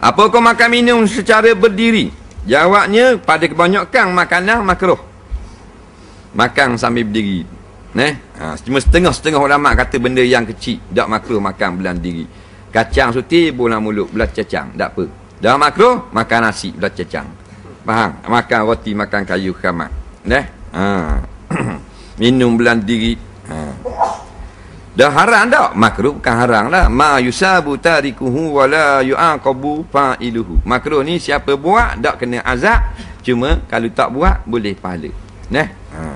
Apa Apakah makan minum secara berdiri? Jawabnya pada kebanyakan makanan makruh. Makan sambil berdiri. Neh, ha, cuma setengah-setengah ulama kata benda yang kecil tak makruh makan belan diri. Kacang suti bola mulut belah cacang, tak apa. Dah makruh makan nasi belah cacang. Faham? Makan roti, makan kayu khamat. Neh. Ha. minum belan diri Dah haram tak? Makruh bukan haram lah. Ma yusabu tarikuhu wa la yu'aqabu fa'iluhu. Makruh ni siapa buat, tak kena azab. Cuma kalau tak buat, boleh pahala. Nah. Haa.